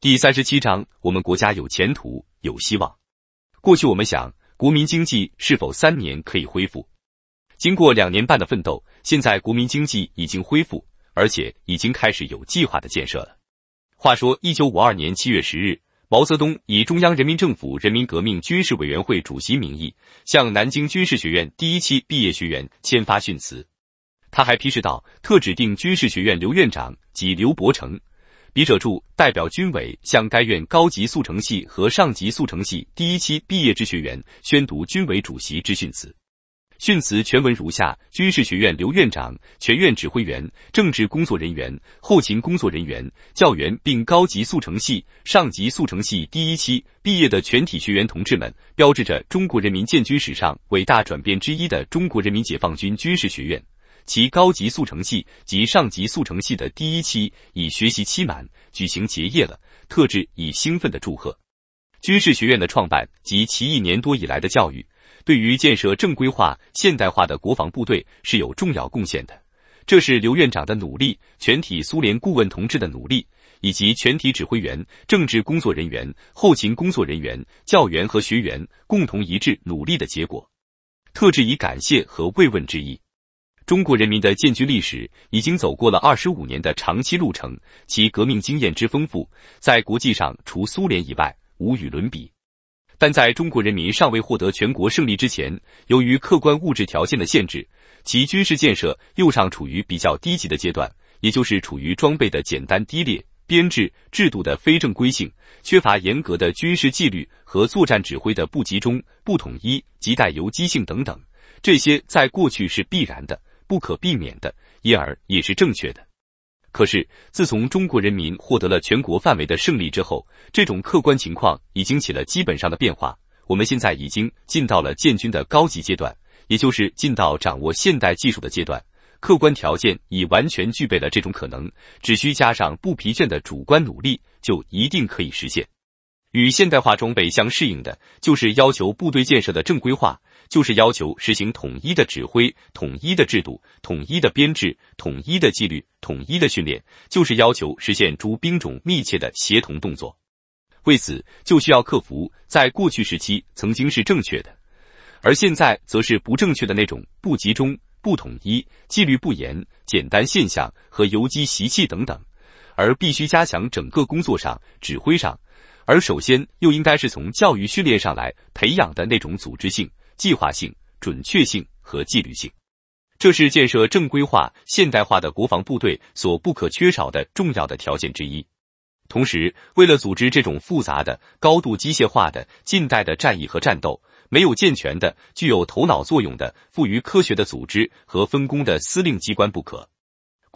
第三十七章，我们国家有前途，有希望。过去我们想国民经济是否三年可以恢复？经过两年半的奋斗，现在国民经济已经恢复，而且已经开始有计划的建设了。话说，一九五二年七月十日，毛泽东以中央人民政府人民革命军事委员会主席名义向南京军事学院第一期毕业学员签发训词，他还批示道：“特指定军事学院刘院长及刘伯承。”笔者祝代表军委向该院高级速成系和上级速成系第一期毕业之学员宣读军委主席之训词。训词全文如下：军事学院刘院长、全院指挥员、政治工作人员、后勤工作人员、教员，并高级速成系、上级速成系第一期毕业的全体学员同志们，标志着中国人民建军史上伟大转变之一的中国人民解放军军事学院。其高级速成系及上级速成系的第一期已学习期满，举行结业了，特致以兴奋的祝贺。军事学院的创办及其一年多以来的教育，对于建设正规化、现代化的国防部队是有重要贡献的。这是刘院长的努力、全体苏联顾问同志的努力，以及全体指挥员、政治工作人员、后勤工作人员、教员和学员共同一致努力的结果，特致以感谢和慰问之意。中国人民的建军历史已经走过了二十五年的长期路程，其革命经验之丰富，在国际上除苏联以外无与伦比。但在中国人民尚未获得全国胜利之前，由于客观物质条件的限制，其军事建设又尚处于比较低级的阶段，也就是处于装备的简单低劣、编制制度的非正规性、缺乏严格的军事纪律和作战指挥的不集中、不统一亟待游击性等等，这些在过去是必然的。不可避免的，因而也是正确的。可是，自从中国人民获得了全国范围的胜利之后，这种客观情况已经起了基本上的变化。我们现在已经进到了建军的高级阶段，也就是进到掌握现代技术的阶段，客观条件已完全具备了这种可能，只需加上不疲倦的主观努力，就一定可以实现。与现代化装备相适应的，就是要求部队建设的正规化，就是要求实行统一的指挥、统一的制度、统一的编制、统一的纪律、统一的训练，就是要求实现诸兵种密切的协同动作。为此，就需要克服在过去时期曾经是正确的，而现在则是不正确的那种不集中、不统一、纪律不严、简单现象和游击习气等等，而必须加强整个工作上、指挥上。而首先又应该是从教育训练上来培养的那种组织性、计划性、准确性和纪律性，这是建设正规化、现代化的国防部队所不可缺少的重要的条件之一。同时，为了组织这种复杂的、高度机械化的近代的战役和战斗，没有健全的、具有头脑作用的、富于科学的组织和分工的司令机关不可。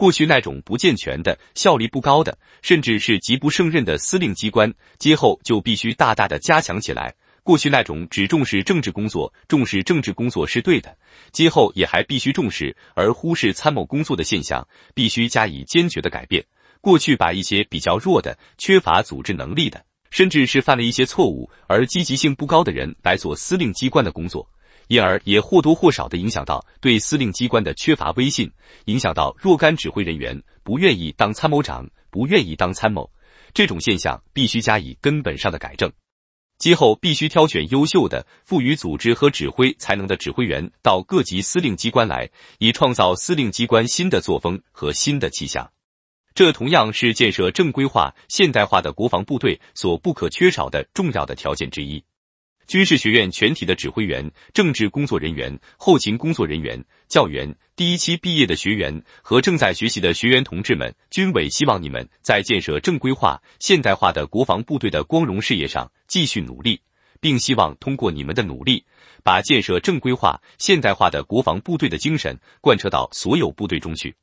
过去那种不健全的、效率不高的，甚至是极不胜任的司令机关，今后就必须大大的加强起来。过去那种只重视政治工作、重视政治工作是对的，今后也还必须重视，而忽视参谋工作的现象，必须加以坚决的改变。过去把一些比较弱的、缺乏组织能力的，甚至是犯了一些错误而积极性不高的人来做司令机关的工作。因而也或多或少的影响到对司令机关的缺乏威信，影响到若干指挥人员不愿意当参谋长，不愿意当参谋。这种现象必须加以根本上的改正。今后必须挑选优秀的、富于组织和指挥才能的指挥员到各级司令机关来，以创造司令机关新的作风和新的气象。这同样是建设正规化、现代化的国防部队所不可缺少的重要的条件之一。军事学院全体的指挥员、政治工作人员、后勤工作人员、教员、第一期毕业的学员和正在学习的学员同志们，军委希望你们在建设正规化、现代化的国防部队的光荣事业上继续努力，并希望通过你们的努力，把建设正规化、现代化的国防部队的精神贯彻到所有部队中去。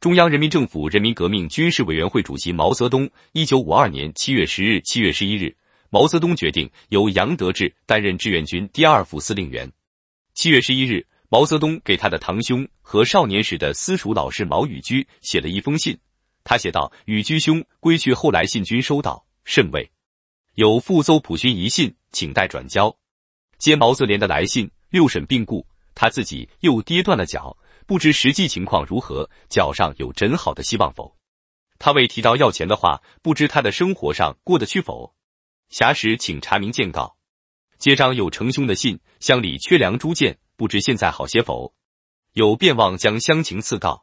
中央人民政府人民革命军事委员会主席毛泽东，一九五二年七月十日、七月十一日。毛泽东决定由杨得志担任志愿军第二副司令员。七月十一日，毛泽东给他的堂兄和少年时的私塾老师毛宇居写了一封信。他写道：“宇居兄，归去后来信君收到，甚慰。有复邹普勋一信，请待转交。接毛泽连的来信，六婶病故，他自己又跌断了脚，不知实际情况如何，脚上有诊好的希望否？他未提到要钱的话，不知他的生活上过得去否？”暇时，请查明见告。接张有成兄的信，乡里缺粮诸件，不知现在好些否？有便望将乡情赐告。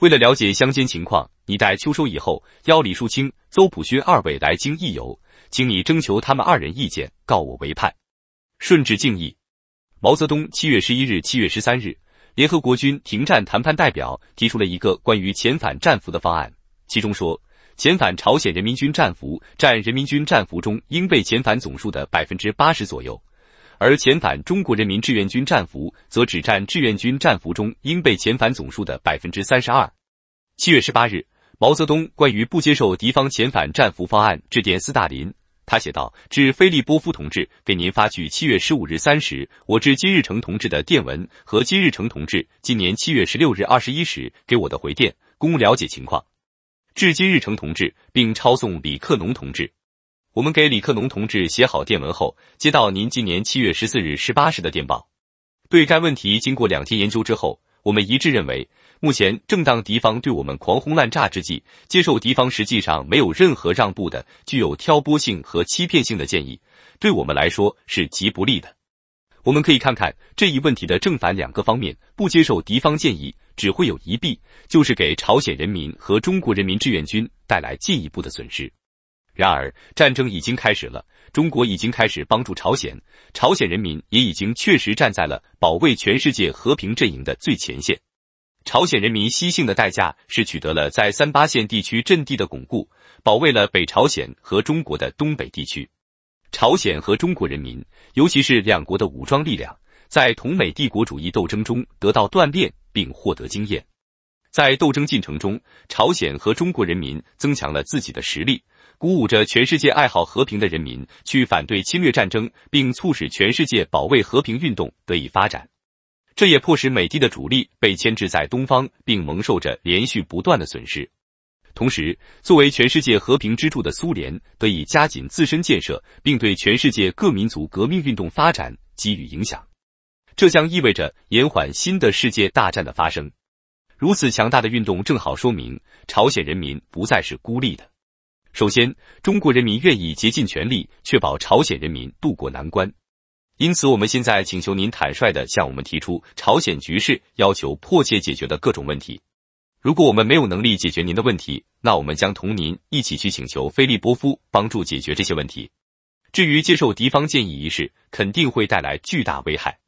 为了了解乡间情况，你待秋收以后，邀李树清、邹普勋二位来京一游，请你征求他们二人意见，告我为盼。顺至敬意。毛泽东，七月十一日、七月十三日，联合国军停战谈判代表提出了一个关于遣返战俘的方案，其中说。遣返朝鲜人民军战俘占人民军战俘中应被遣返总数的百分之八十左右，而遣返中国人民志愿军战俘则只占志愿军战俘中应被遣返总数的百分之三十二。七月十八日，毛泽东关于不接受敌方遣返战俘方案致电斯大林，他写道：“致菲利波夫同志，给您发去七月十五日三时我致金日成同志的电文和金日成同志今年七月十六日二十一时给我的回电，供了解情况。”致今日成同志，并抄送李克农同志。我们给李克农同志写好电文后，接到您今年七月十四日十八时的电报。对该问题经过两天研究之后，我们一致认为，目前正当敌方对我们狂轰滥炸之际，接受敌方实际上没有任何让步的、具有挑拨性和欺骗性的建议，对我们来说是极不利的。我们可以看看这一问题的正反两个方面。不接受敌方建议，只会有一弊，就是给朝鲜人民和中国人民志愿军带来进一步的损失。然而，战争已经开始了，中国已经开始帮助朝鲜，朝鲜人民也已经确实站在了保卫全世界和平阵营的最前线。朝鲜人民牺牲的代价是取得了在三八线地区阵地的巩固，保卫了北朝鲜和中国的东北地区。朝鲜和中国人民，尤其是两国的武装力量，在同美帝国主义斗争中得到锻炼并获得经验。在斗争进程中，朝鲜和中国人民增强了自己的实力，鼓舞着全世界爱好和平的人民去反对侵略战争，并促使全世界保卫和平运动得以发展。这也迫使美帝的主力被牵制在东方，并蒙受着连续不断的损失。同时，作为全世界和平支柱的苏联得以加紧自身建设，并对全世界各民族革命运动发展给予影响。这将意味着延缓新的世界大战的发生。如此强大的运动正好说明朝鲜人民不再是孤立的。首先，中国人民愿意竭尽全力确保朝鲜人民渡过难关。因此，我们现在请求您坦率地向我们提出朝鲜局势要求迫切解决的各种问题。如果我们没有能力解决您的问题，那我们将同您一起去请求菲利波夫帮助解决这些问题。至于接受敌方建议一事，肯定会带来巨大危害。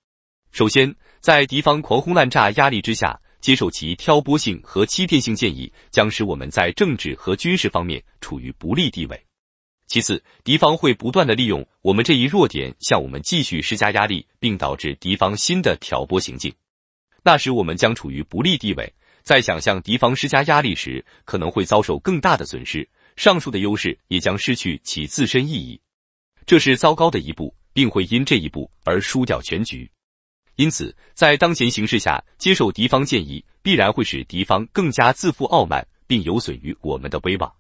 首先，在敌方狂轰滥炸压力之下，接受其挑拨性和欺骗性建议，将使我们在政治和军事方面处于不利地位。其次，敌方会不断的利用我们这一弱点向我们继续施加压力，并导致敌方新的挑拨行径。那时，我们将处于不利地位。在想向敌方施加压力时，可能会遭受更大的损失，上述的优势也将失去其自身意义。这是糟糕的一步，并会因这一步而输掉全局。因此，在当前形势下，接受敌方建议必然会使敌方更加自负傲慢，并有损于我们的威望。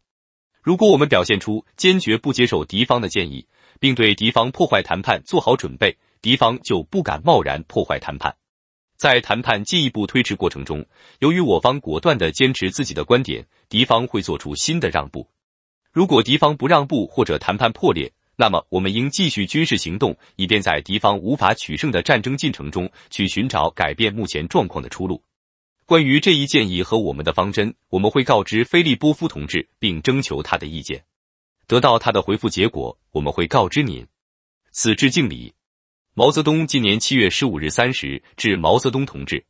如果我们表现出坚决不接受敌方的建议，并对敌方破坏谈判做好准备，敌方就不敢贸然破坏谈判。在谈判进一步推迟过程中，由于我方果断的坚持自己的观点，敌方会做出新的让步。如果敌方不让步或者谈判破裂，那么我们应继续军事行动，以便在敌方无法取胜的战争进程中去寻找改变目前状况的出路。关于这一建议和我们的方针，我们会告知菲利波夫同志，并征求他的意见。得到他的回复结果，我们会告知您。此致敬礼。毛泽东今年七月十五日三时，致毛泽东同志，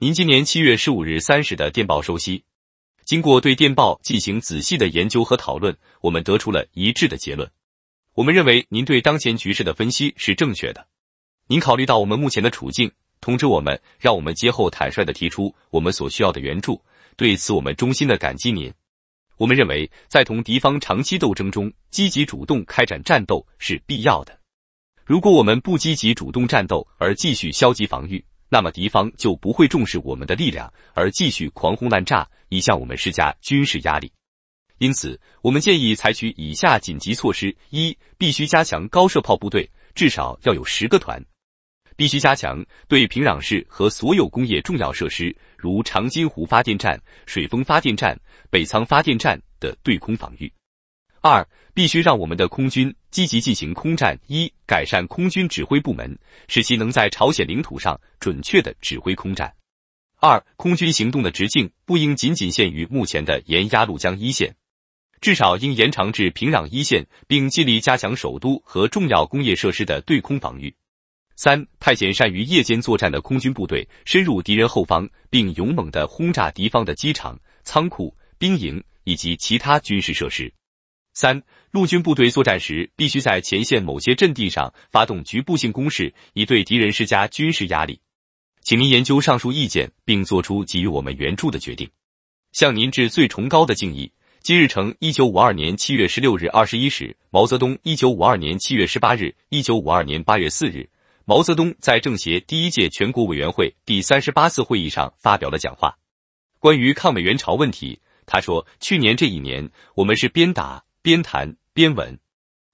您今年七月十五日三时的电报收悉。经过对电报进行仔细的研究和讨论，我们得出了一致的结论。我们认为您对当前局势的分析是正确的。您考虑到我们目前的处境，通知我们，让我们接后坦率的提出我们所需要的援助。对此，我们衷心的感激您。我们认为，在同敌方长期斗争中，积极主动开展战斗是必要的。如果我们不积极主动战斗，而继续消极防御，那么敌方就不会重视我们的力量，而继续狂轰滥炸，以向我们施加军事压力。因此，我们建议采取以下紧急措施：一、必须加强高射炮部队，至少要有十个团；必须加强对平壤市和所有工业重要设施，如长津湖发电站、水丰发电站、北仓发电站的对空防御。二。必须让我们的空军积极进行空战。一、改善空军指挥部门，使其能在朝鲜领土上准确地指挥空战。二、空军行动的直径不应仅仅限于目前的沿鸭绿江一线，至少应延长至平壤一线，并尽力加强首都和重要工业设施的对空防御。三、派遣善于夜间作战的空军部队深入敌人后方，并勇猛地轰炸敌方的机场、仓库、兵营以及其他军事设施。三陆军部队作战时，必须在前线某些阵地上发动局部性攻势，以对敌人施加军事压力。请您研究上述意见，并做出给予我们援助的决定。向您致最崇高的敬意。今日成，一九五二年七月十六日二十一时，毛泽东。一九五二年七月十八日，一九五二年八月四日，毛泽东在政协第一届全国委员会第三十八次会议上发表了讲话，关于抗美援朝问题。他说：“去年这一年，我们是边打。”边谈边稳，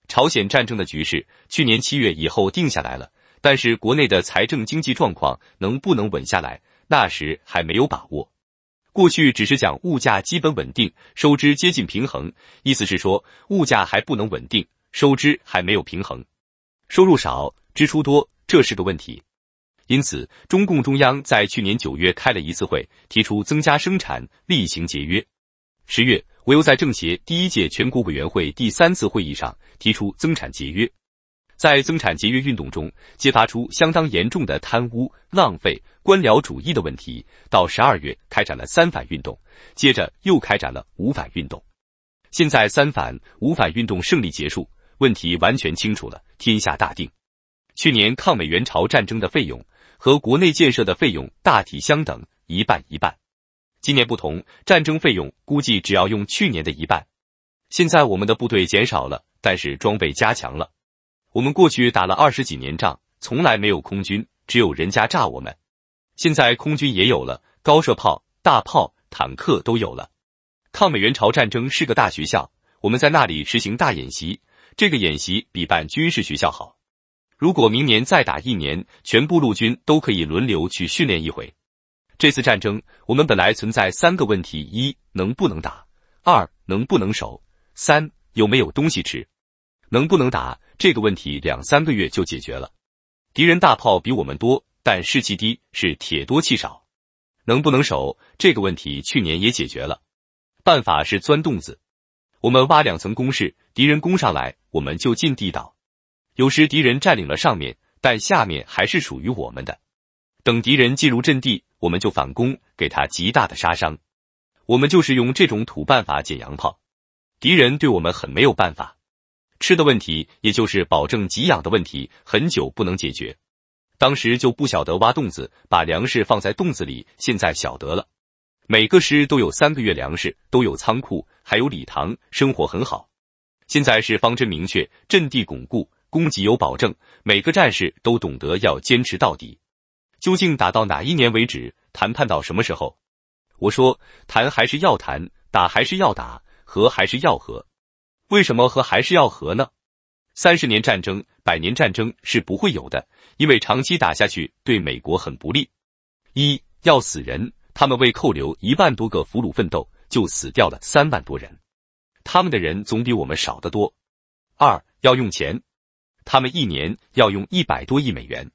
朝鲜战争的局势去年七月以后定下来了，但是国内的财政经济状况能不能稳下来，那时还没有把握。过去只是讲物价基本稳定，收支接近平衡，意思是说物价还不能稳定，收支还没有平衡，收入少，支出多，这是个问题。因此，中共中央在去年九月开了一次会，提出增加生产，厉行节约。十月。我又在政协第一届全国委员会第三次会议上提出增产节约。在增产节约运动中，揭发出相当严重的贪污、浪费、官僚主义的问题。到十二月，开展了三反运动，接着又开展了五反运动。现在三反五反运动胜利结束，问题完全清楚了，天下大定。去年抗美援朝战争的费用和国内建设的费用大体相等，一半一半。今年不同，战争费用估计只要用去年的一半。现在我们的部队减少了，但是装备加强了。我们过去打了二十几年仗，从来没有空军，只有人家炸我们。现在空军也有了，高射炮、大炮、坦克都有了。抗美援朝战争是个大学校，我们在那里实行大演习。这个演习比办军事学校好。如果明年再打一年，全部陆军都可以轮流去训练一回。这次战争，我们本来存在三个问题：一能不能打，二能不能守，三有没有东西吃。能不能打这个问题两三个月就解决了，敌人大炮比我们多，但士气低，是铁多气少。能不能守这个问题去年也解决了，办法是钻洞子，我们挖两层工事，敌人攻上来我们就进地道，有时敌人占领了上面，但下面还是属于我们的。等敌人进入阵地，我们就反攻，给他极大的杀伤。我们就是用这种土办法解洋炮，敌人对我们很没有办法。吃的问题，也就是保证给养的问题，很久不能解决。当时就不晓得挖洞子，把粮食放在洞子里，现在晓得了。每个师都有三个月粮食，都有仓库，还有礼堂，生活很好。现在是方针明确，阵地巩固，供给有保证，每个战士都懂得要坚持到底。究竟打到哪一年为止？谈判到什么时候？我说，谈还是要谈，打还是要打，和还是要和。为什么和还是要和呢？三十年战争、百年战争是不会有的，因为长期打下去对美国很不利。一要死人，他们为扣留一万多个俘虏奋斗，就死掉了三万多人。他们的人总比我们少得多。二要用钱，他们一年要用一百多亿美元。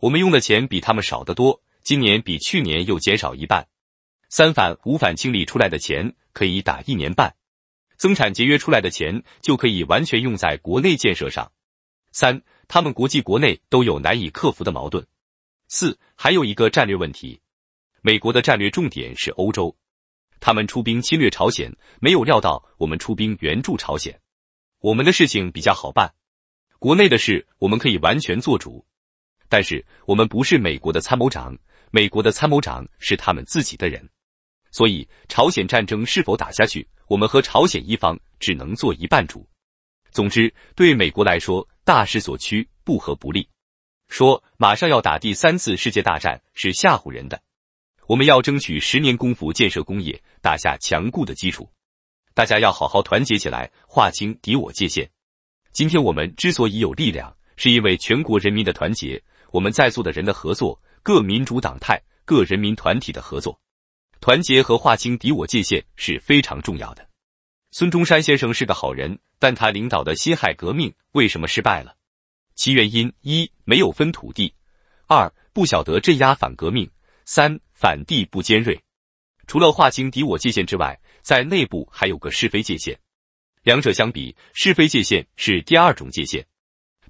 我们用的钱比他们少得多，今年比去年又减少一半。三反五反清理出来的钱可以打一年半，增产节约出来的钱就可以完全用在国内建设上。三，他们国际国内都有难以克服的矛盾。四，还有一个战略问题，美国的战略重点是欧洲，他们出兵侵略朝鲜，没有料到我们出兵援助朝鲜。我们的事情比较好办，国内的事我们可以完全做主。但是我们不是美国的参谋长，美国的参谋长是他们自己的人，所以朝鲜战争是否打下去，我们和朝鲜一方只能做一半主。总之，对美国来说，大势所趋，不合不利。说马上要打第三次世界大战是吓唬人的，我们要争取十年功夫建设工业，打下强固的基础。大家要好好团结起来，划清敌我界限。今天我们之所以有力量，是因为全国人民的团结。我们在座的人的合作，各民主党派、各人民团体的合作，团结和划清敌我界限是非常重要的。孙中山先生是个好人，但他领导的辛亥革命为什么失败了？其原因一，没有分土地；二，不晓得镇压反革命；三，反帝不尖锐。除了划清敌我界限之外，在内部还有个是非界限，两者相比，是非界限是第二种界限。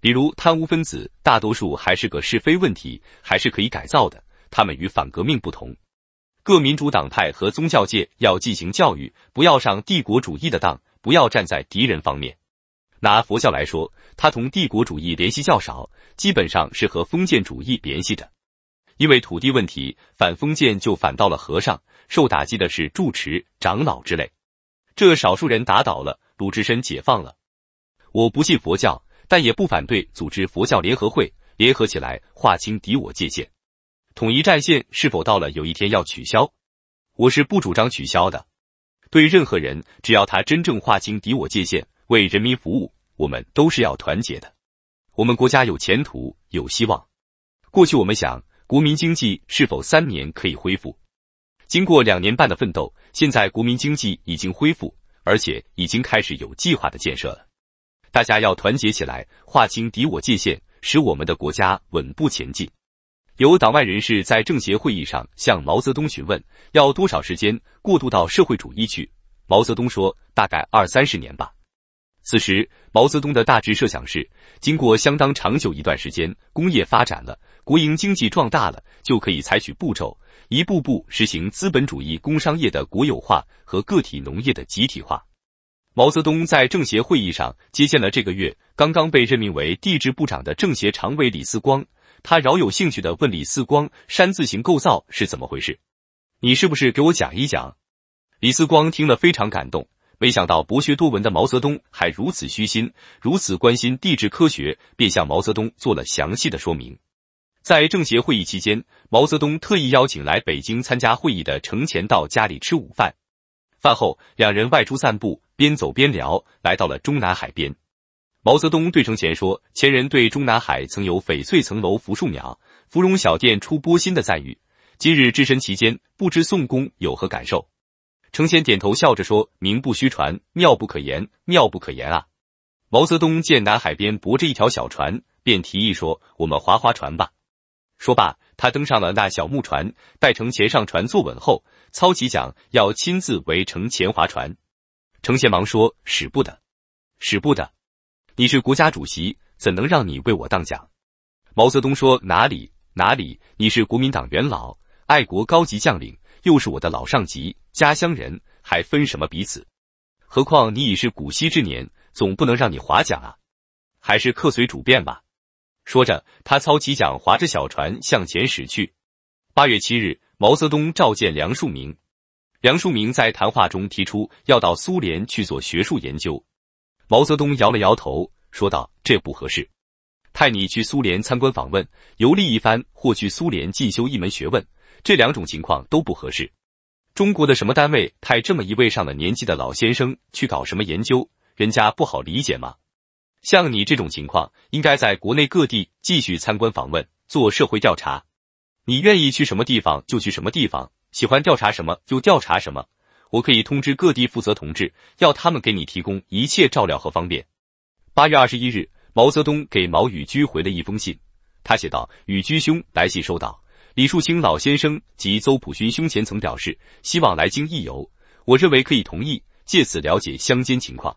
比如贪污分子，大多数还是个是非问题，还是可以改造的。他们与反革命不同，各民主党派和宗教界要进行教育，不要上帝国主义的当，不要站在敌人方面。拿佛教来说，它同帝国主义联系较少，基本上是和封建主义联系着。因为土地问题，反封建就反到了和尚，受打击的是住持、长老之类。这少数人打倒了，鲁智深解放了。我不信佛教。但也不反对组织佛教联合会，联合起来划清敌我界限，统一战线是否到了有一天要取消？我是不主张取消的。对任何人，只要他真正划清敌我界限，为人民服务，我们都是要团结的。我们国家有前途，有希望。过去我们想国民经济是否三年可以恢复？经过两年半的奋斗，现在国民经济已经恢复，而且已经开始有计划的建设了。大家要团结起来，划清敌我界限，使我们的国家稳步前进。有党外人士在政协会议上向毛泽东询问，要多少时间过渡到社会主义去？毛泽东说：“大概二三十年吧。”此时，毛泽东的大致设想是，经过相当长久一段时间，工业发展了，国营经济壮大了，就可以采取步骤，一步步实行资本主义工商业的国有化和个体农业的集体化。毛泽东在政协会议上接见了这个月刚刚被任命为地质部长的政协常委李四光。他饶有兴趣地问李四光：“山字形构造是怎么回事？你是不是给我讲一讲？”李四光听了非常感动，没想到博学多闻的毛泽东还如此虚心，如此关心地质科学，便向毛泽东做了详细的说明。在政协会议期间，毛泽东特意邀请来北京参加会议的程潜到家里吃午饭。饭后，两人外出散步，边走边聊，来到了中南海边。毛泽东对程潜说：“前人对中南海曾有‘翡翠层楼浮树杪，芙蓉小店出波心’的赞誉，今日置身其间，不知宋公有何感受？”程潜点头笑着说：“名不虚传，妙不可言，妙不可言啊！”毛泽东见南海边泊着一条小船，便提议说：“我们划划船吧。”说罢，他登上了那小木船，待程潜上船坐稳后。操起桨要亲自为程前划船，程贤忙说：“使不得，使不得！你是国家主席，怎能让你为我当桨？”毛泽东说：“哪里哪里！你是国民党元老、爱国高级将领，又是我的老上级，家乡人，还分什么彼此？何况你已是古稀之年，总不能让你划桨啊！还是客随主便吧。”说着，他操起桨，划着小船向前驶去。八月七日。毛泽东召见梁漱溟，梁漱溟在谈话中提出要到苏联去做学术研究，毛泽东摇了摇头，说道：“这不合适。派你去苏联参观访问、游历一番，或去苏联进修一门学问，这两种情况都不合适。中国的什么单位派这么一位上了年纪的老先生去搞什么研究，人家不好理解吗？像你这种情况，应该在国内各地继续参观访问，做社会调查。”你愿意去什么地方就去什么地方，喜欢调查什么就调查什么。我可以通知各地负责同志，要他们给你提供一切照料和方便。八月二十一日，毛泽东给毛宇居回了一封信，他写道：“与居兄来信收到。李树清老先生及邹普勋胸前曾表示希望来京一游，我认为可以同意，借此了解乡间情况。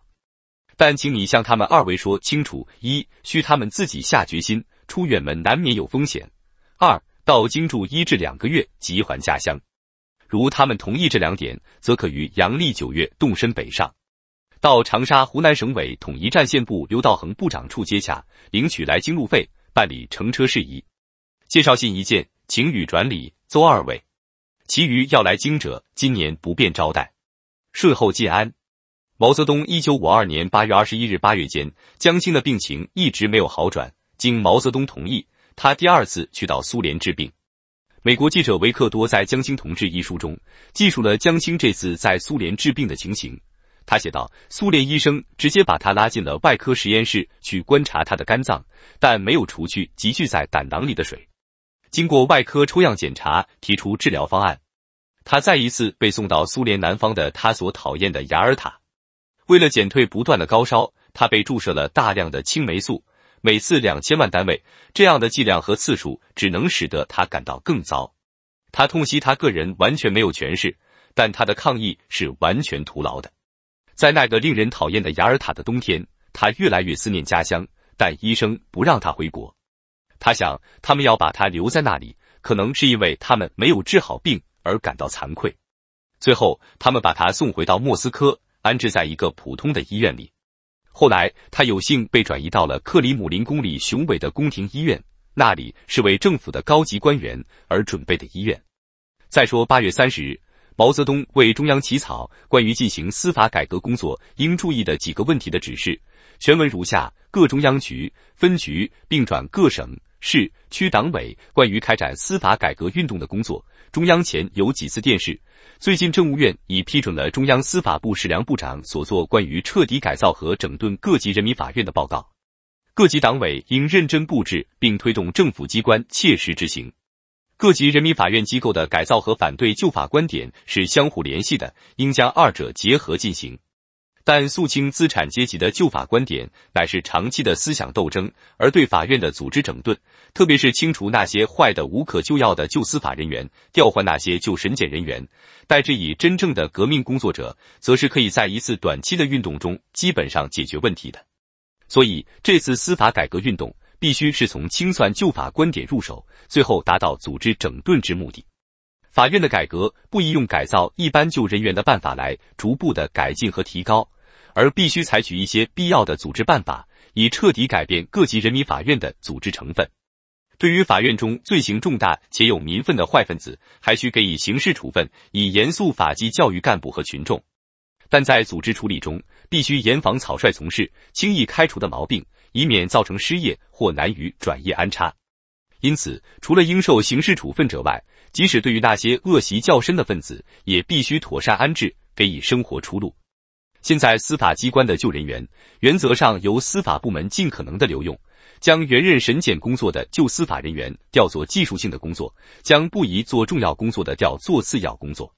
但请你向他们二位说清楚：一需他们自己下决心，出远门难免有风险；二。”到京住一至两个月，即还家乡。如他们同意这两点，则可于阳历九月动身北上，到长沙湖南省委统一战线部刘道恒部长处接洽，领取来京路费，办理乘车事宜。介绍信一件，请予转礼，邹二位。其余要来京者，今年不便招待。顺后进安。毛泽东，一九五二年八月二十一日。八月间，江青的病情一直没有好转，经毛泽东同意。他第二次去到苏联治病，美国记者维克多在《江青同志》一书中记述了江青这次在苏联治病的情形。他写道，苏联医生直接把他拉进了外科实验室去观察他的肝脏，但没有除去积聚在胆囊里的水。经过外科抽样检查，提出治疗方案。他再一次被送到苏联南方的他所讨厌的雅尔塔，为了减退不断的高烧，他被注射了大量的青霉素。每次两千万单位，这样的剂量和次数只能使得他感到更糟。他痛惜他个人完全没有权势，但他的抗议是完全徒劳的。在那个令人讨厌的雅尔塔的冬天，他越来越思念家乡，但医生不让他回国。他想，他们要把他留在那里，可能是因为他们没有治好病而感到惭愧。最后，他们把他送回到莫斯科，安置在一个普通的医院里。后来，他有幸被转移到了克里姆林宫里雄伟的宫廷医院，那里是为政府的高级官员而准备的医院。再说，八月三十日，毛泽东为中央起草关于进行司法改革工作应注意的几个问题的指示，全文如下：各中央局、分局，并转各省、市、区党委，关于开展司法改革运动的工作。中央前有几次电视。最近，政务院已批准了中央司法部史良部长所作关于彻底改造和整顿各级人民法院的报告。各级党委应认真布置并推动政府机关切实执行。各级人民法院机构的改造和反对旧法观点是相互联系的，应将二者结合进行。但肃清资产阶级的旧法观点，乃是长期的思想斗争；而对法院的组织整顿，特别是清除那些坏的、无可救药的旧司法人员，调换那些旧审检人员，代之以真正的革命工作者，则是可以在一次短期的运动中基本上解决问题的。所以，这次司法改革运动必须是从清算旧法观点入手，最后达到组织整顿之目的。法院的改革不宜用改造一般旧人员的办法来逐步的改进和提高。而必须采取一些必要的组织办法，以彻底改变各级人民法院的组织成分。对于法院中罪行重大且有民愤的坏分子，还需给予刑事处分，以严肃法纪，教育干部和群众。但在组织处理中，必须严防草率从事、轻易开除的毛病，以免造成失业或难于转业安插。因此，除了应受刑事处分者外，即使对于那些恶习较深的分子，也必须妥善安置，给予生活出路。现在司法机关的旧人员，原则上由司法部门尽可能的留用，将原任审检工作的旧司法人员调做技术性的工作，将不宜做重要工作的调做次要工作，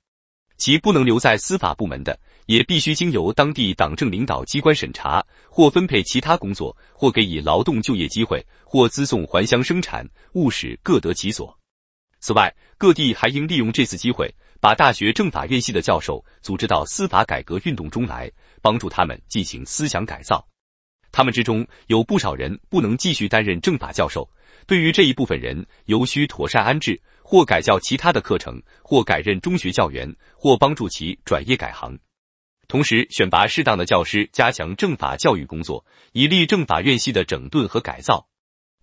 其不能留在司法部门的，也必须经由当地党政领导机关审查或分配其他工作，或给予劳动就业机会，或资送还乡生产，务使各得其所。此外，各地还应利用这次机会。把大学政法院系的教授组织到司法改革运动中来，帮助他们进行思想改造。他们之中有不少人不能继续担任政法教授，对于这一部分人，尤需妥善安置，或改教其他的课程，或改任中学教员，或帮助其转业改行。同时，选拔适当的教师，加强政法教育工作，以利政法院系的整顿和改造。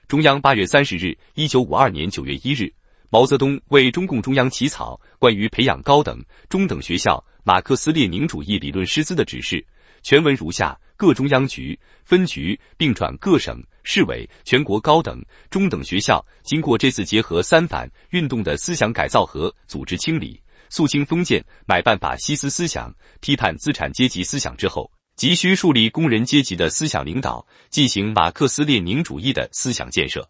中央八月三十日，一九五二年九月一日。毛泽东为中共中央起草关于培养高等中等学校马克思列宁主义理论师资的指示，全文如下：各中央局、分局，并转各省市委、全国高等中等学校，经过这次结合三反运动的思想改造和组织清理，肃清封建买办法西斯思想、批判资产阶级思想之后，急需树立工人阶级的思想领导，进行马克思列宁主义的思想建设。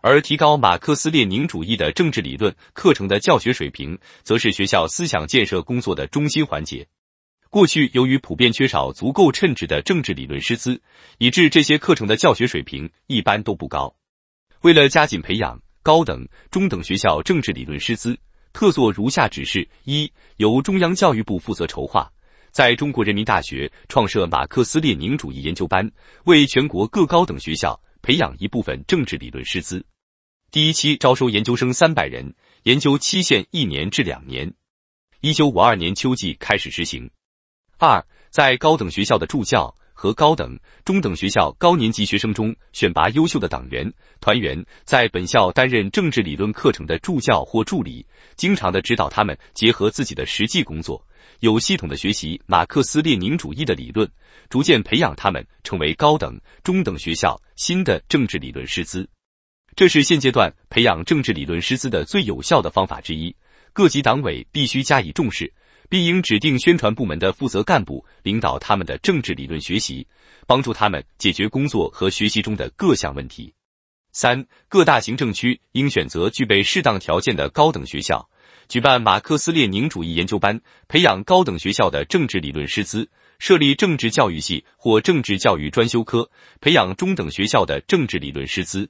而提高马克思列宁主义的政治理论课程的教学水平，则是学校思想建设工作的中心环节。过去由于普遍缺少足够称职的政治理论师资，以致这些课程的教学水平一般都不高。为了加紧培养高等、中等学校政治理论师资，特作如下指示：一、由中央教育部负责筹划，在中国人民大学创设马克思列宁主义研究班，为全国各高等学校。培养一部分政治理论师资，第一期招收研究生三百人，研究期限一年至两年。一九五二年秋季开始实行。二，在高等学校的助教和高等、中等学校高年级学生中，选拔优秀的党员、团员，在本校担任政治理论课程的助教或助理，经常的指导他们结合自己的实际工作。有系统的学习马克思列宁主义的理论，逐渐培养他们成为高等、中等学校新的政治理论师资，这是现阶段培养政治理论师资的最有效的方法之一。各级党委必须加以重视，并应指定宣传部门的负责干部领导他们的政治理论学习，帮助他们解决工作和学习中的各项问题。三，各大行政区应选择具备适当条件的高等学校。举办马克思列宁主义研究班，培养高等学校的政治理论师资；设立政治教育系或政治教育专修科，培养中等学校的政治理论师资。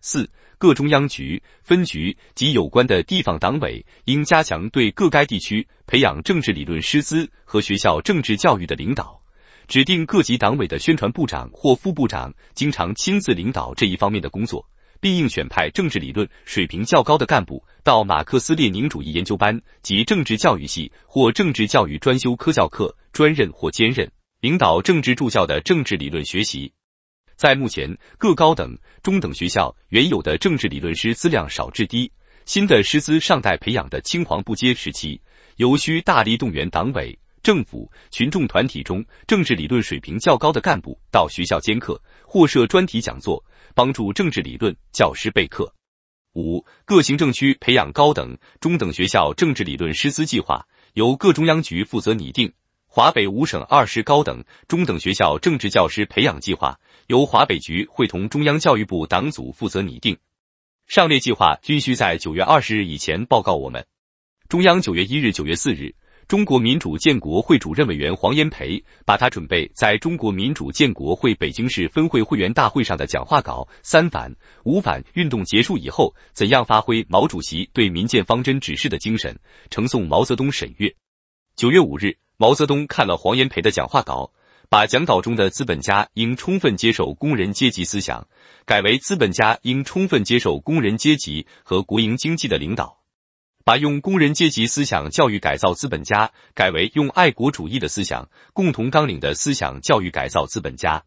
四、各中央局、分局及有关的地方党委，应加强对各该地区培养政治理论师资和学校政治教育的领导，指定各级党委的宣传部长或副部长，经常亲自领导这一方面的工作。并应选派政治理论水平较高的干部到马克思列宁主义研究班及政治教育系或政治教育专修科教课专任或兼任，领导政治助教的政治理论学习。在目前各高等、中等学校原有的政治理论师资量少至低，新的师资尚待培养的青黄不接时期，尤需大力动员党委。政府、群众团体中政治理论水平较高的干部到学校兼课或设专题讲座，帮助政治理论教师备课。五各行政区培养高等、中等学校政治理论师资计划，由各中央局负责拟定。华北五省二十高等、中等学校政治教师培养计划，由华北局会同中央教育部党组负责拟定。上列计划均需在九月二十日以前报告我们。中央九月一日、九月四日。中国民主建国会主任委员黄炎培把他准备在中国民主建国会北京市分会会员大会上的讲话稿《三反五反运动结束以后怎样发挥毛主席对民建方针指示的精神》呈送毛泽东审阅。九月五日，毛泽东看了黄炎培的讲话稿，把讲稿中的“资本家应充分接受工人阶级思想”改为“资本家应充分接受工人阶级和国营经济的领导”。把用工人阶级思想教育改造资本家，改为用爱国主义的思想、共同纲领的思想教育改造资本家；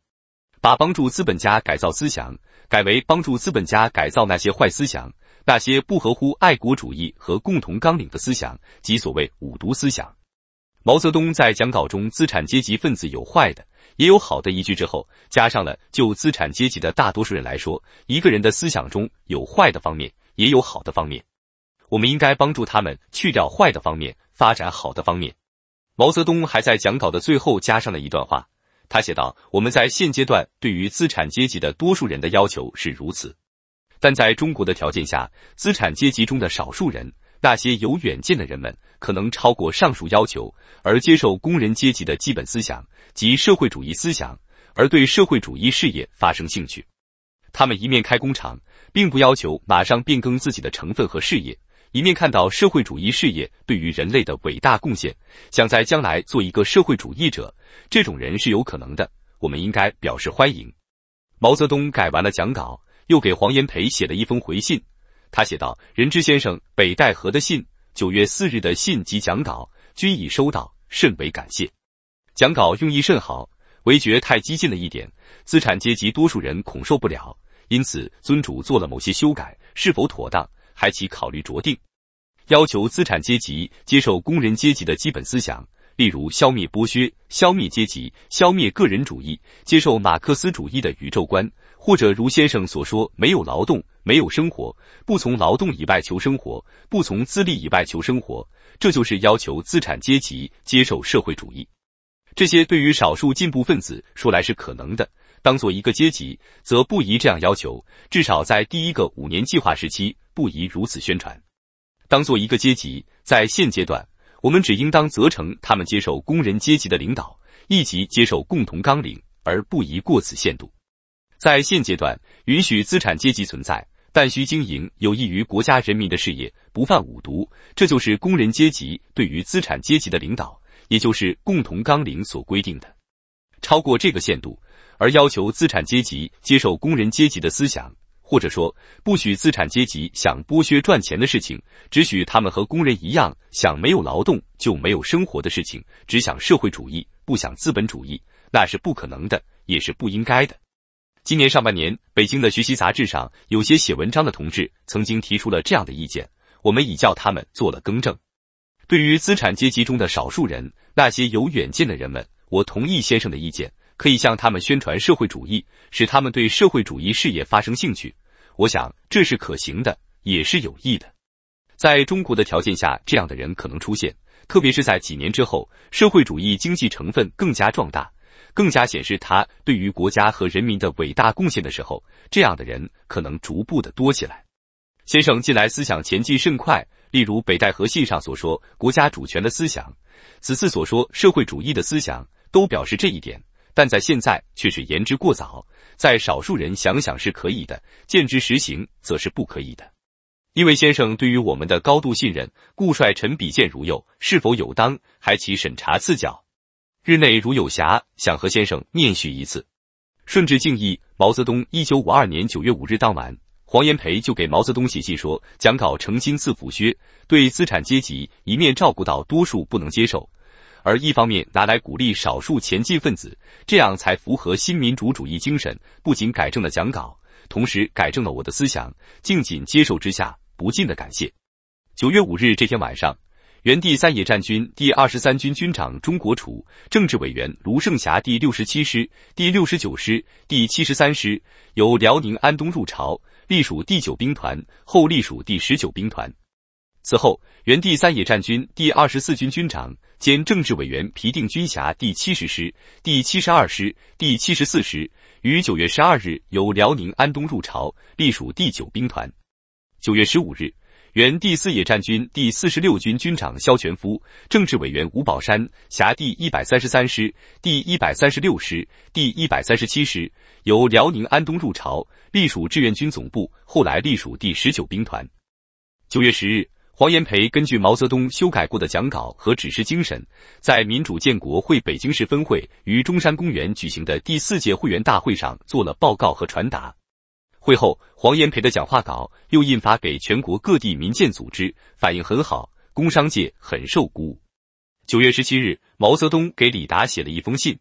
把帮助资本家改造思想，改为帮助资本家改造那些坏思想、那些不合乎爱国主义和共同纲领的思想即所谓“五毒”思想。毛泽东在讲稿中“资产阶级分子有坏的，也有好的”一句之后，加上了“就资产阶级的大多数人来说，一个人的思想中有坏的方面，也有好的方面”。我们应该帮助他们去掉坏的方面，发展好的方面。毛泽东还在讲稿的最后加上了一段话，他写道：“我们在现阶段对于资产阶级的多数人的要求是如此，但在中国的条件下，资产阶级中的少数人，那些有远见的人们，可能超过上述要求，而接受工人阶级的基本思想及社会主义思想，而对社会主义事业发生兴趣。他们一面开工厂，并不要求马上变更自己的成分和事业。”一面看到社会主义事业对于人类的伟大贡献，想在将来做一个社会主义者，这种人是有可能的，我们应该表示欢迎。毛泽东改完了讲稿，又给黄炎培写了一封回信。他写道：“人之先生北戴河的信，九月四日的信及讲稿均已收到，甚为感谢。讲稿用意甚好，唯觉太激进了一点，资产阶级多数人恐受不了，因此尊主做了某些修改，是否妥当？”还其考虑酌定，要求资产阶级接受工人阶级的基本思想，例如消灭剥削、消灭阶级、消灭个人主义，接受马克思主义的宇宙观，或者如先生所说，没有劳动没有生活，不从劳动以外求生活，不从资利以外求生活，这就是要求资产阶级接受社会主义。这些对于少数进步分子说来是可能的，当做一个阶级，则不宜这样要求。至少在第一个五年计划时期。不宜如此宣传，当做一个阶级，在现阶段，我们只应当责成他们接受工人阶级的领导，一级接受共同纲领，而不宜过此限度。在现阶段，允许资产阶级存在，但需经营有益于国家人民的事业，不犯五毒，这就是工人阶级对于资产阶级的领导，也就是共同纲领所规定的。超过这个限度，而要求资产阶级接受工人阶级的思想。或者说，不许资产阶级想剥削赚钱的事情，只许他们和工人一样想没有劳动就没有生活的事情，只想社会主义，不想资本主义，那是不可能的，也是不应该的。今年上半年，北京的学习杂志上，有些写文章的同志曾经提出了这样的意见，我们已叫他们做了更正。对于资产阶级中的少数人，那些有远见的人们，我同意先生的意见。可以向他们宣传社会主义，使他们对社会主义事业发生兴趣。我想这是可行的，也是有益的。在中国的条件下，这样的人可能出现，特别是在几年之后，社会主义经济成分更加壮大，更加显示他对于国家和人民的伟大贡献的时候，这样的人可能逐步的多起来。先生近来思想前进甚快，例如《北戴河信》上所说国家主权的思想，此次所说社会主义的思想，都表示这一点。但在现在却是言之过早，在少数人想想是可以的，见之实行则是不可以的。因为先生对于我们的高度信任，故率臣比见如右，是否有当，还乞审查赐教。日内如有暇，想和先生面叙一次。顺治敬意。毛泽东一九五二年九月五日当晚，黄炎培就给毛泽东写信说：讲稿成心自腐削，对资产阶级一面照顾到多数不能接受。而一方面拿来鼓励少数前进分子，这样才符合新民主主义精神。不仅改正了讲稿，同时改正了我的思想。敬谨接受之下，不尽的感谢。九月五日这天晚上，原第三野战军第二十三军军长钟国楚、政治委员卢胜霞，第六十七师、第六十九师、第七十三师由辽宁安东入朝，隶属第九兵团，后隶属第十九兵团。此后，原第三野战军第二十四军军长。兼政治委员皮定均辖第七十师、第七十二师、第七十四师，于九月十二日由辽宁安东入朝，隶属第九兵团。九月十五日，原第四野战军第四十六军军长肖全夫、政治委员吴宝山辖第一百三十三师、第一百三十六师、第一百三十七师，由辽宁安东入朝，隶属志愿军总部，后来隶属第十九兵团。九月十日。黄炎培根据毛泽东修改过的讲稿和指示精神，在民主建国会北京市分会于中山公园举行的第四届会员大会上做了报告和传达。会后，黄炎培的讲话稿又印发给全国各地民建组织，反应很好，工商界很受鼓舞。九月十七日，毛泽东给李达写了一封信。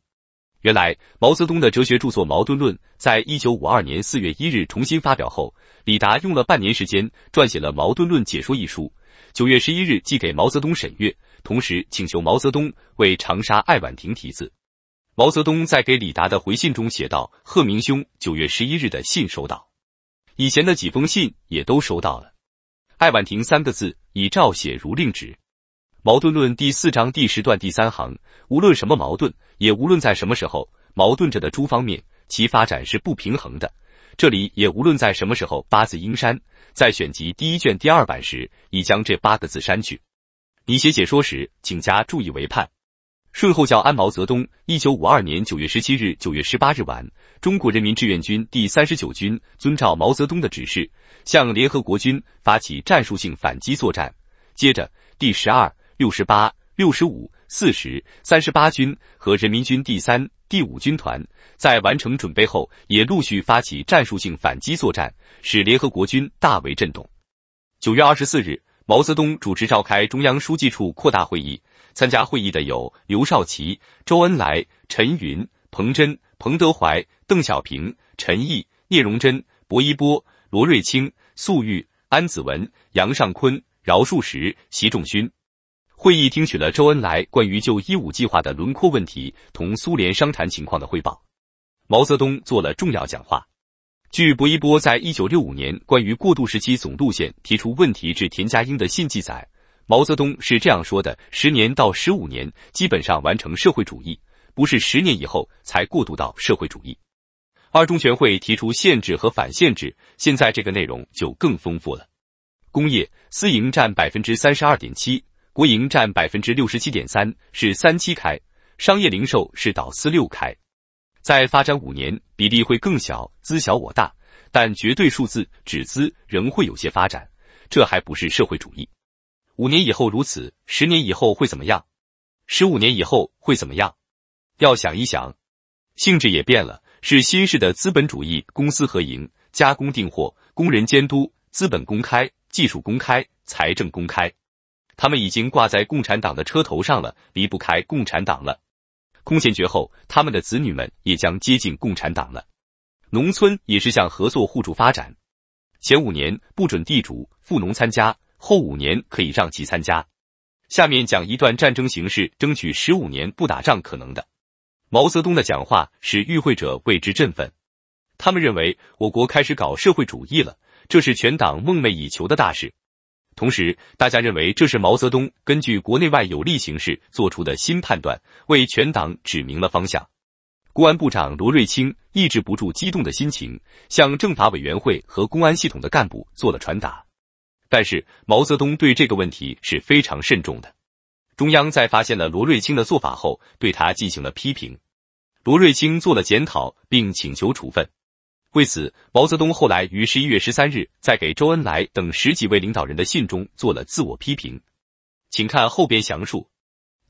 原来，毛泽东的哲学著作《矛盾论》在一九五二年四月一日重新发表后，李达用了半年时间撰写了《矛盾论解说》一书。九月十一日寄给毛泽东审阅，同时请求毛泽东为长沙艾婉婷题字。毛泽东在给李达的回信中写道：“贺明兄，九月十一日的信收到，以前的几封信也都收到了。艾婉婷三个字，以照写如令旨。”《矛盾论》第四章第十段第三行：无论什么矛盾，也无论在什么时候，矛盾着的诸方面，其发展是不平衡的。这里也无论在什么时候，八字应删。在选集第一卷第二版时，已将这八个字删去。你写解说时，请加注意为盼。顺后叫安毛泽东，一九五二年九月十七日、九月十八日晚，中国人民志愿军第三十九军遵照毛泽东的指示，向联合国军发起战术性反击作战。接着，第十二、六十八、六十五、四十三十八军和人民军第三。第五军团在完成准备后，也陆续发起战术性反击作战，使联合国军大为震动。九月二十四日，毛泽东主持召开中央书记处扩大会议，参加会议的有刘少奇、周恩来、陈云、彭真、彭德怀、邓小平、陈毅、聂荣臻、薄一波、罗瑞卿、粟裕、安子文、杨尚昆、饶漱石、习仲勋。会议听取了周恩来关于就“一五”计划的轮廓问题同苏联商谈情况的汇报，毛泽东做了重要讲话。据薄一波在一九六五年关于过渡时期总路线提出问题至田家英的信记载，毛泽东是这样说的：“十年到十五年基本上完成社会主义，不是十年以后才过渡到社会主义。”二中全会提出限制和反限制，现在这个内容就更丰富了。工业私营占百分之三十二点七。国营占百分之六十七点三，是三七开；商业零售是倒四六开。再发展五年，比例会更小，资小我大，但绝对数字，资资仍会有些发展。这还不是社会主义。五年以后如此，十年以后会怎么样？十五年以后会怎么样？要想一想，性质也变了，是新式的资本主义，公私合营，加工订货，工人监督，资本公开，技术公开，财政公开。他们已经挂在共产党的车头上了，离不开共产党了。空前绝后，他们的子女们也将接近共产党了。农村也是向合作互助发展。前五年不准地主富农参加，后五年可以让其参加。下面讲一段战争形势，争取十五年不打仗可能的。毛泽东的讲话使与会者为之振奋，他们认为我国开始搞社会主义了，这是全党梦寐以求的大事。同时，大家认为这是毛泽东根据国内外有利形势做出的新判断，为全党指明了方向。公安部长罗瑞卿抑制不住激动的心情，向政法委员会和公安系统的干部做了传达。但是，毛泽东对这个问题是非常慎重的。中央在发现了罗瑞卿的做法后，对他进行了批评。罗瑞卿做了检讨，并请求处分。为此，毛泽东后来于十一月十三日在给周恩来等十几位领导人的信中做了自我批评，请看后边详述。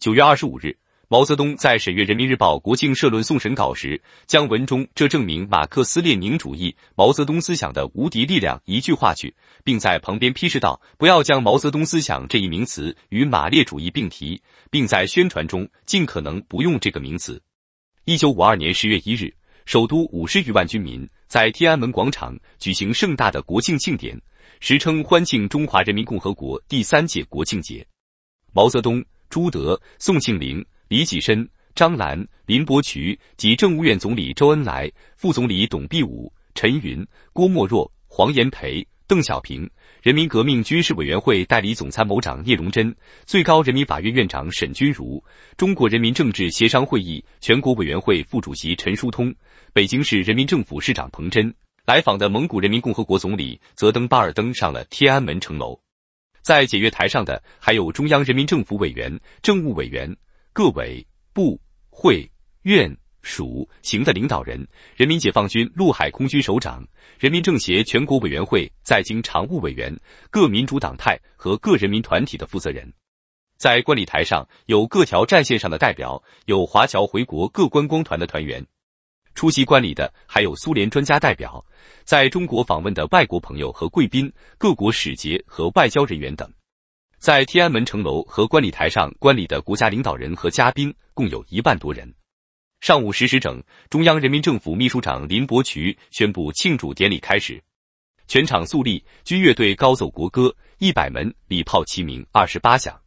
九月二十五日，毛泽东在审阅《人民日报》国庆社论送审稿时，将文中这证明马克思列宁主义毛泽东思想的无敌力量一句话去，并在旁边批示道：“不要将毛泽东思想这一名词与马列主义并提，并在宣传中尽可能不用这个名词。”一九五二年十月一日。首都五十余万军民在天安门广场举行盛大的国庆庆典，时称欢庆中华人民共和国第三届国庆节。毛泽东、朱德、宋庆龄、李济深、张澜、林伯渠及政务院总理周恩来、副总理董必武、陈云、郭沫若、黄炎培。邓小平、人民革命军事委员会代理总参谋长聂荣臻、最高人民法院院长沈钧儒、中国人民政治协商会议全国委员会副主席陈叔通、北京市人民政府市长彭真来访的蒙古人民共和国总理泽登巴尔登上了天安门城楼，在检阅台上的还有中央人民政府委员、政务委员、各委部会院。属行的领导人，人民解放军陆海空军首长，人民政协全国委员会在京常务委员，各民主党派和各人民团体的负责人，在观礼台上有各条战线上的代表，有华侨回国各观光团的团员。出席观礼的还有苏联专家代表，在中国访问的外国朋友和贵宾，各国使节和外交人员等。在天安门城楼和观礼台上观礼的国家领导人和嘉宾共有一万多人。上午十时整，中央人民政府秘书长林伯渠宣布庆祝典礼开始，全场肃立，军乐队高奏国歌，一百门礼炮齐鸣二十八响。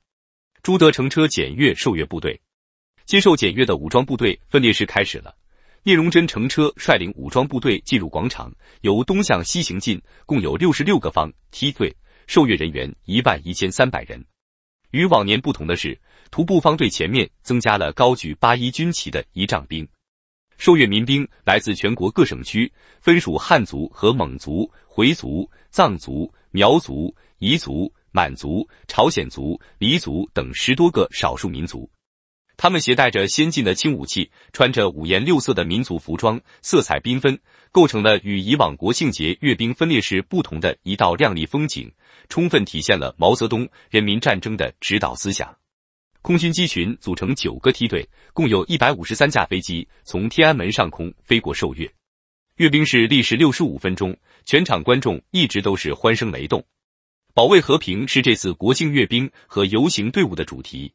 朱德乘车检阅受阅部队，接受检阅的武装部队分列式开始了。聂荣臻乘车率领武装部队进入广场，由东向西行进，共有六十六个方梯队，受阅人员一万一千三百人。与往年不同的是。徒步方队前面增加了高举八一军旗的仪仗兵，受阅民兵来自全国各省区，分属汉族和蒙族、回族、藏族、苗族、彝族、满族、朝鲜族、黎族等十多个少数民族。他们携带着先进的轻武器，穿着五颜六色的民族服装，色彩缤纷，构成了与以往国庆节阅兵分列式不同的一道亮丽风景，充分体现了毛泽东人民战争的指导思想。空军机群组成九个梯队，共有一百五十三架飞机从天安门上空飞过受阅。阅兵式历时六十五分钟，全场观众一直都是欢声雷动。保卫和平是这次国庆阅兵和游行队伍的主题。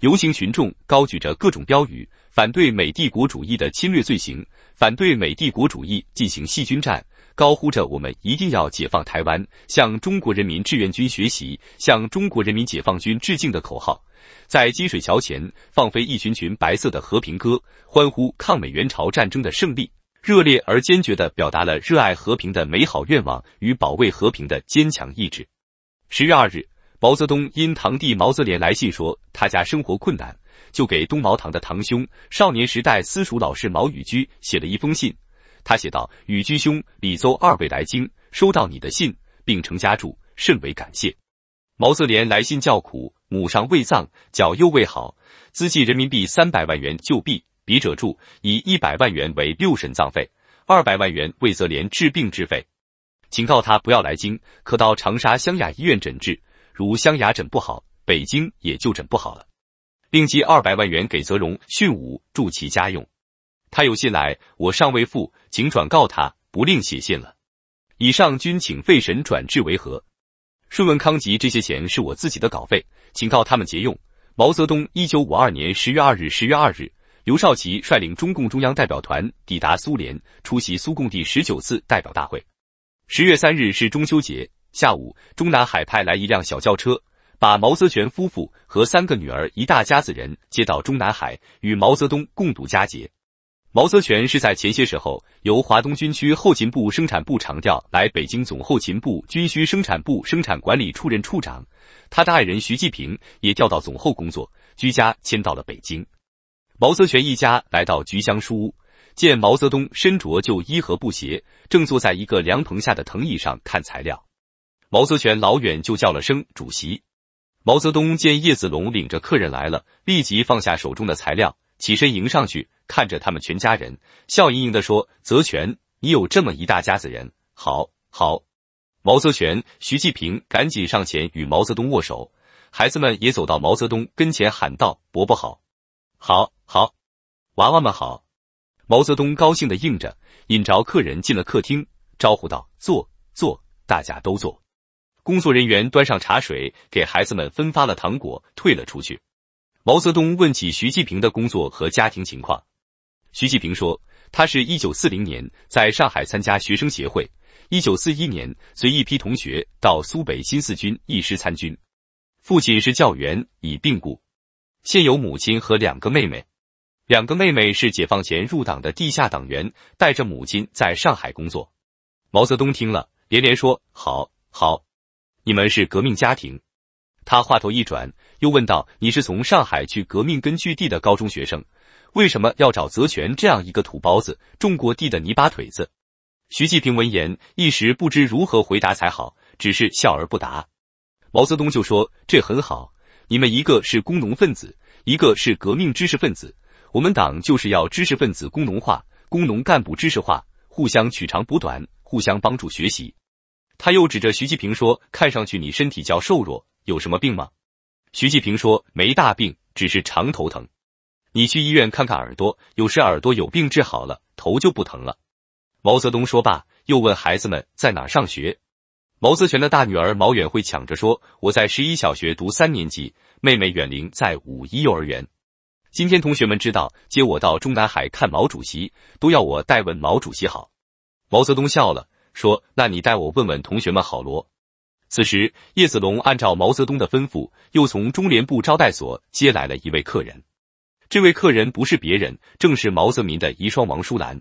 游行群众高举着各种标语，反对美帝国主义的侵略罪行，反对美帝国主义进行细菌战，高呼着“我们一定要解放台湾，向中国人民志愿军学习，向中国人民解放军致敬”的口号。在金水桥前放飞一群群白色的和平鸽，欢呼抗美援朝战争的胜利，热烈而坚决地表达了热爱和平的美好愿望与保卫和平的坚强意志。十月二日，毛泽东因堂弟毛泽连来信说他家生活困难，就给东茅堂的堂兄少年时代私塾老师毛宇居写了一封信。他写道：“宇居兄，李邹二位来京，收到你的信，并成家住，甚为感谢。”毛泽连来信叫苦。母上未葬，脚又未好，资计人民币三百万元旧币。笔者注：以一百万元为六神葬费，二百万元为泽连治病治费。警告他不要来京，可到长沙湘雅医院诊治。如湘雅诊不好，北京也就诊不好了。另寄二百万元给泽荣、训武助其家用。他有信来，我尚未付，请转告他，不另写信了。以上均请费神转至为和。顺问康吉，这些钱是我自己的稿费，请告他们节用。毛泽东，一九五二年十月二日。十月二日，刘少奇率领中共中央代表团抵达苏联，出席苏共第十九次代表大会。十月三日是中秋节，下午，中南海派来一辆小轿车，把毛泽全夫妇和三个女儿一大家子人接到中南海，与毛泽东共度佳节。毛泽权是在前些时候由华东军区后勤部生产部长调来北京总后勤部军需生产部生产管理处任处长，他的爱人徐继平也调到总后工作，居家迁到了北京。毛泽全一家来到菊香书屋，见毛泽东身着旧衣和布鞋，正坐在一个凉棚下的藤椅上看材料。毛泽全老远就叫了声“主席”。毛泽东见叶子龙领着客人来了，立即放下手中的材料，起身迎上去。看着他们全家人，笑盈盈地说：“泽泉，你有这么一大家子人，好，好。”毛泽全、徐继平赶紧上前与毛泽东握手，孩子们也走到毛泽东跟前喊道：“伯伯好，好，好，娃娃们好。”毛泽东高兴的应着，引着客人进了客厅，招呼道：“坐，坐，大家都坐。”工作人员端上茶水，给孩子们分发了糖果，退了出去。毛泽东问起徐继平的工作和家庭情况。徐继平说：“他是一九四零年在上海参加学生协会，一九四一年随一批同学到苏北新四军一师参军。父亲是教员，已病故，现有母亲和两个妹妹。两个妹妹是解放前入党的地下党员，带着母亲在上海工作。”毛泽东听了连连说：“好，好，你们是革命家庭。”他话头一转。又问道：“你是从上海去革命根据地的高中学生，为什么要找泽泉这样一个土包子、种过地的泥巴腿子？”徐继平闻言一时不知如何回答才好，只是笑而不答。毛泽东就说：“这很好，你们一个是工农分子，一个是革命知识分子，我们党就是要知识分子工农化，工农干部知识化，互相取长补短，互相帮助学习。”他又指着徐继平说：“看上去你身体较瘦弱，有什么病吗？”徐继平说：“没大病，只是常头疼。你去医院看看耳朵，有时耳朵有病治好了，头就不疼了。”毛泽东说罢，又问孩子们在哪上学。毛泽全的大女儿毛远慧抢着说：“我在十一小学读三年级，妹妹远玲在五一幼儿园。今天同学们知道接我到中南海看毛主席，都要我代问毛主席好。”毛泽东笑了，说：“那你代我问问同学们好。”罗。此时，叶子龙按照毛泽东的吩咐，又从中联部招待所接来了一位客人。这位客人不是别人，正是毛泽民的遗孀王淑兰。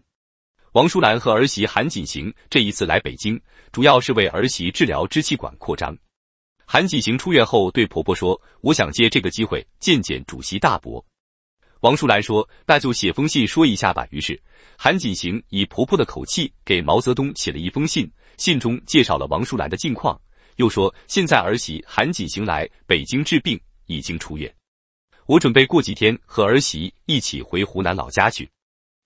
王淑兰和儿媳韩锦行这一次来北京，主要是为儿媳治疗支气管扩张。韩锦行出院后对婆婆说：“我想借这个机会见见主席大伯。”王淑兰说：“那就写封信说一下吧。”于是，韩锦行以婆婆的口气给毛泽东写了一封信，信中介绍了王淑兰的近况。又说，现在儿媳韩锦行来北京治病，已经出院。我准备过几天和儿媳一起回湖南老家去。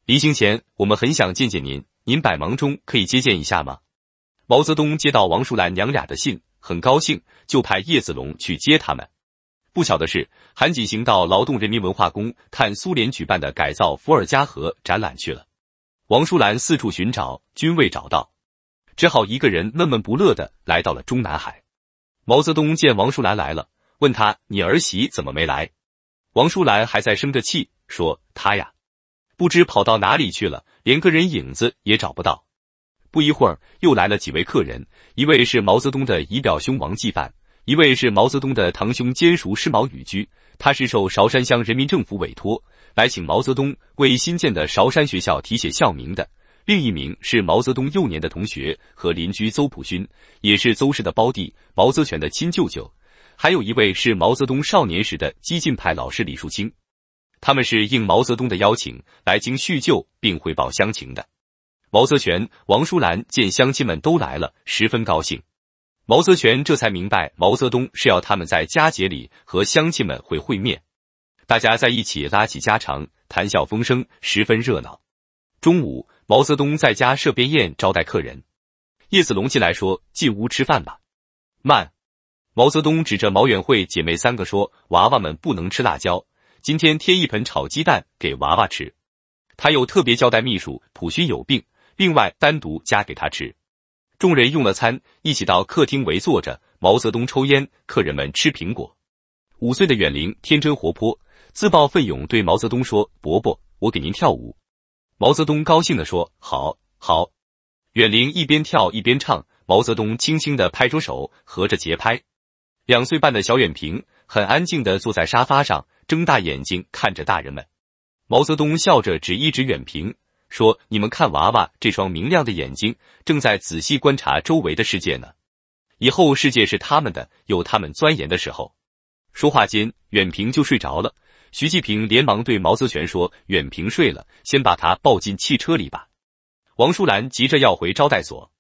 离行前，我们很想见见您，您百忙中可以接见一下吗？毛泽东接到王淑兰娘俩的信，很高兴，就派叶子龙去接他们。不巧的是，韩锦行到劳动人民文化宫看苏联举办的改造伏尔加河展览去了。王淑兰四处寻找，均未找到。只好一个人闷闷不乐的来到了中南海。毛泽东见王叔兰来了，问他：“你儿媳怎么没来？”王叔兰还在生着气，说：“她呀，不知跑到哪里去了，连个人影子也找不到。”不一会儿，又来了几位客人，一位是毛泽东的姨表兄王继范，一位是毛泽东的堂兄兼叔师毛宇居。他是受韶山乡人民政府委托，来请毛泽东为新建的韶山学校题写校名的。另一名是毛泽东幼年的同学和邻居邹普勋，也是邹氏的胞弟毛泽全的亲舅舅。还有一位是毛泽东少年时的激进派老师李树清。他们是应毛泽东的邀请来京叙旧并汇报乡情的。毛泽全、王淑兰见乡亲们都来了，十分高兴。毛泽全这才明白毛泽东是要他们在佳节里和乡亲们会会面。大家在一起拉起家常，谈笑风生，十分热闹。中午，毛泽东在家设边宴招待客人。叶子龙进来说：“进屋吃饭吧。”慢，毛泽东指着毛远慧姐妹三个说：“娃娃们不能吃辣椒，今天添一盆炒鸡蛋给娃娃吃。”他又特别交代秘书普勋有病，另外单独加给他吃。众人用了餐，一起到客厅围坐着。毛泽东抽烟，客人们吃苹果。五岁的远玲天真活泼，自告奋勇对毛泽东说：“伯伯，我给您跳舞。”毛泽东高兴地说：“好，好。”远玲一边跳一边唱，毛泽东轻轻的拍着手，合着节拍。两岁半的小远平很安静的坐在沙发上，睁大眼睛看着大人们。毛泽东笑着指一指远平，说：“你们看，娃娃这双明亮的眼睛，正在仔细观察周围的世界呢。以后世界是他们的，有他们钻研的时候。”说话间，远平就睡着了。徐继平连忙对毛泽全说：“远平睡了，先把他抱进汽车里吧。”王淑兰急着要回招待所。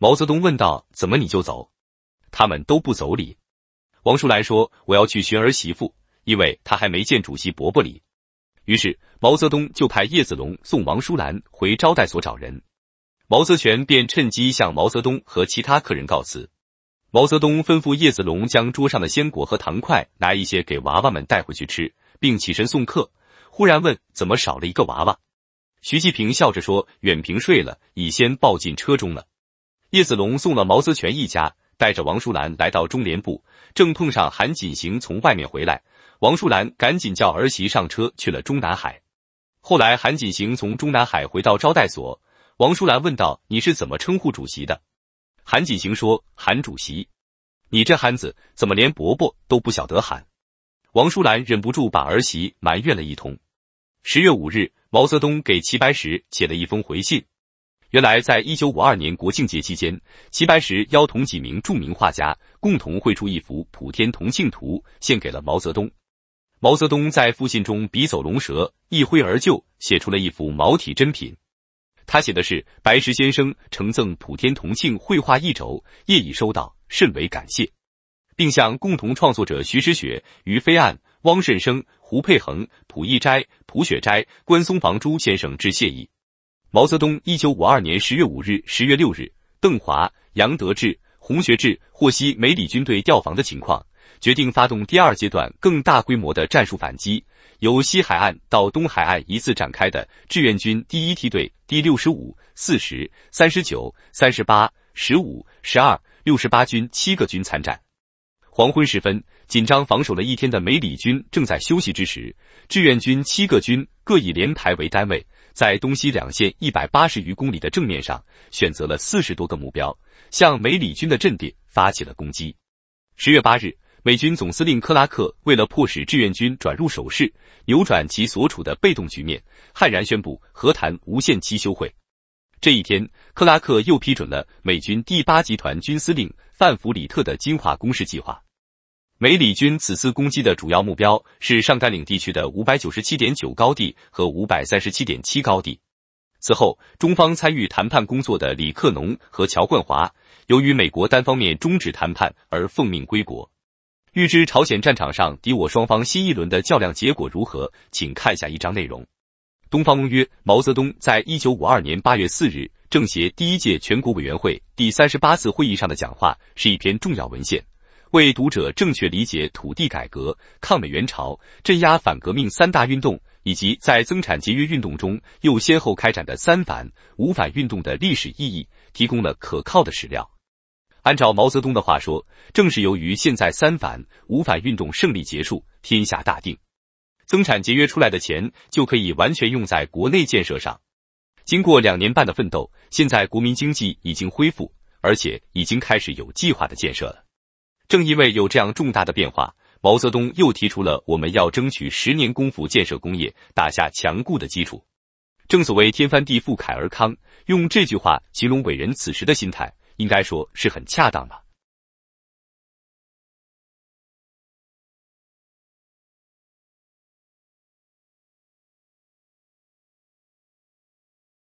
毛泽东问道：“怎么你就走？他们都不走礼？”王淑兰说：“我要去寻儿媳妇，因为她还没见主席伯伯礼。”于是毛泽东就派叶子龙送王淑兰回招待所找人。毛泽权便趁机向毛泽东和其他客人告辞。毛泽东吩咐叶子龙将桌上的鲜果和糖块拿一些给娃娃们带回去吃。并起身送客，忽然问怎么少了一个娃娃。徐继平笑着说：“远平睡了，已先抱进车中了。”叶子龙送了毛泽全一家，带着王淑兰来到中联部，正碰上韩锦行从外面回来，王淑兰赶紧叫儿媳上车去了中南海。后来韩锦行从中南海回到招待所，王淑兰问道：“你是怎么称呼主席的？”韩锦行说：“韩主席，你这憨子怎么连伯伯都不晓得喊？”王淑兰忍不住把儿媳埋怨了一通。十月五日，毛泽东给齐白石写了一封回信。原来，在一九五二年国庆节期间，齐白石邀同几名著名画家共同绘出一幅《普天同庆图》，献给了毛泽东。毛泽东在复信中笔走龙蛇，一挥而就，写出了一幅毛体珍品。他写的是：“白石先生承赠《普天同庆》绘画一轴，业已收到，甚为感谢。”并向共同创作者徐迟、雪于飞、岸汪慎生、胡佩恒、蒲义斋、蒲雪斋、关松房朱先生致谢意。毛泽东一九五二年十月五日、十月六日，邓华、杨得志、洪学智获悉美李军队调防的情况，决定发动第二阶段更大规模的战术反击，由西海岸到东海岸一次展开的志愿军第一梯队第六十五、四十三、十九、三十八、十五、十二、六十八军七个军参战。黄昏时分，紧张防守了一天的梅里军正在休息之时，志愿军七个军各以连排为单位，在东西两线一百八十余公里的正面上，选择了四十多个目标，向梅里军的阵地发起了攻击。十月八日，美军总司令克拉克为了迫使志愿军转入守势，扭转其所处的被动局面，悍然宣布和谈无限期休会。这一天，克拉克又批准了美军第八集团军司令范弗里特的金化攻势计划。美李军此次攻击的主要目标是上甘岭地区的五百九十七点九高地和五百三十七点七高地。此后，中方参与谈判工作的李克农和乔冠华，由于美国单方面终止谈判而奉命归国。预知朝鲜战场上敌我双方新一轮的较量结果如何，请看下一章内容。《东方公约》，毛泽东在一九五二年八月四日政协第一届全国委员会第三十八次会议上的讲话，是一篇重要文献。为读者正确理解土地改革、抗美援朝、镇压反革命三大运动，以及在增产节约运动中又先后开展的三反五反运动的历史意义，提供了可靠的史料。按照毛泽东的话说，正是由于现在三反五反运动胜利结束，天下大定，增产节约出来的钱就可以完全用在国内建设上。经过两年半的奋斗，现在国民经济已经恢复，而且已经开始有计划的建设了。正因为有这样重大的变化，毛泽东又提出了我们要争取十年功夫建设工业，打下强固的基础。正所谓天翻地覆慨而慷，用这句话形容伟人此时的心态，应该说是很恰当的。